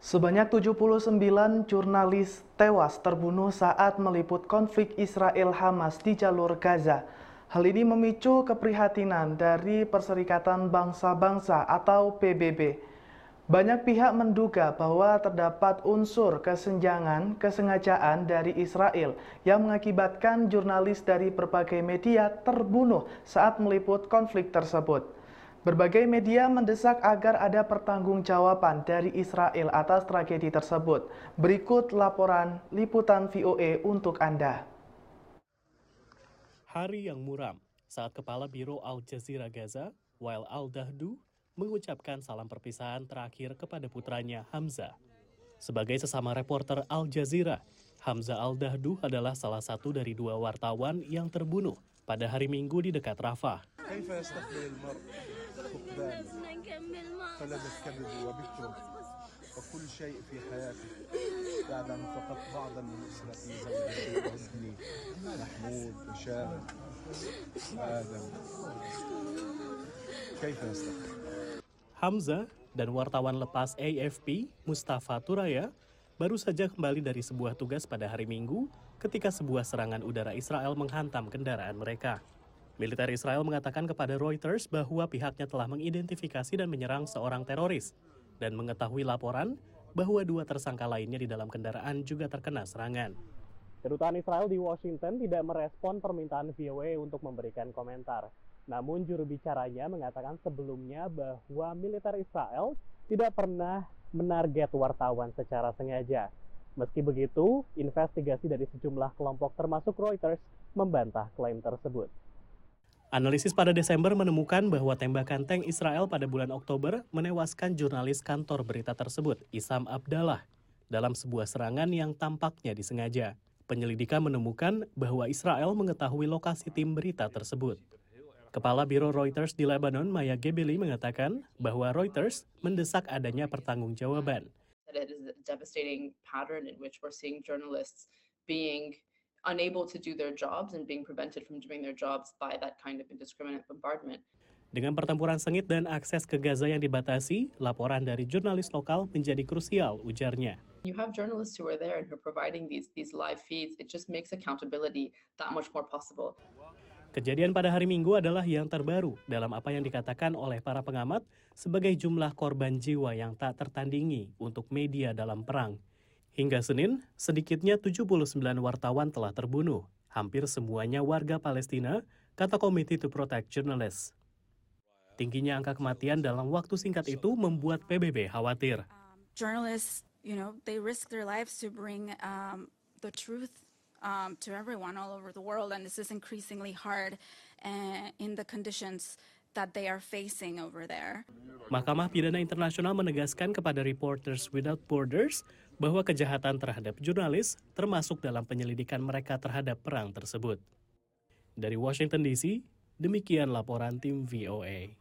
Sebanyak 79 jurnalis tewas terbunuh saat meliput konflik Israel-Hamas di jalur Gaza. Hal ini memicu keprihatinan dari Perserikatan Bangsa-Bangsa atau PBB. Banyak pihak menduga bahwa terdapat unsur kesenjangan kesengajaan dari Israel yang mengakibatkan jurnalis dari berbagai media terbunuh saat meliput konflik tersebut. Berbagai media mendesak agar ada pertanggungjawaban dari Israel atas tragedi tersebut. Berikut laporan liputan VOA e untuk Anda. Hari yang muram saat Kepala Biro Al Jazeera Gaza, Wael Al-Dahdu, mengucapkan salam perpisahan terakhir kepada putranya Hamza. Sebagai sesama reporter Al Jazeera, Hamza Al-Dahdu adalah salah satu dari dua wartawan yang terbunuh pada hari Minggu di dekat Rafah. Hamza Hamzah dan wartawan lepas AFP Mustafa Turaya baru saja kembali dari sebuah tugas pada hari Minggu ketika sebuah serangan udara Israel menghantam kendaraan mereka. Militer Israel mengatakan kepada Reuters bahwa pihaknya telah mengidentifikasi dan menyerang seorang teroris dan mengetahui laporan bahwa dua tersangka lainnya di dalam kendaraan juga terkena serangan. Kedutaan Israel di Washington tidak merespon permintaan VOA untuk memberikan komentar. Namun juru bicaranya mengatakan sebelumnya bahwa militer Israel tidak pernah menarget wartawan secara sengaja. Meski begitu, investigasi dari sejumlah kelompok termasuk Reuters membantah klaim tersebut. Analisis pada Desember menemukan bahwa tembakan tank Israel pada bulan Oktober menewaskan jurnalis kantor berita tersebut, Isam Abdallah, dalam sebuah serangan yang tampaknya disengaja. Penyelidikan menemukan bahwa Israel mengetahui lokasi tim berita tersebut. Kepala Biro Reuters di Lebanon, Maya Gebeli, mengatakan bahwa Reuters mendesak adanya pertanggungjawaban unable to do their jobs and being prevented from doing their jobs by that kind of indiscriminate bombardment. Dengan pertempuran sengit dan akses ke Gaza yang dibatasi, laporan dari jurnalis lokal menjadi krusial, ujarnya. You have journalists who are there and who are providing these these live feeds. It just makes accountability that much more possible. Kejadian pada hari Minggu adalah yang terbaru dalam apa yang dikatakan oleh para pengamat sebagai jumlah korban jiwa yang tak tertandingi untuk media dalam perang. Hingga Senin, sedikitnya 79 wartawan telah terbunuh, hampir semuanya warga Palestina, kata Committee to Protect Journalists. Tingginya angka kematian dalam waktu singkat itu membuat PBB khawatir. Um, journalists, you know, they risk their lives to bring um, the truth um, to everyone all over the world, and this is increasingly hard eh, in the conditions that they are facing over there. Mahkamah Pidana Internasional menegaskan kepada Reporters Without Borders bahwa kejahatan terhadap jurnalis termasuk dalam penyelidikan mereka terhadap perang tersebut. Dari Washington DC, demikian laporan tim VOA.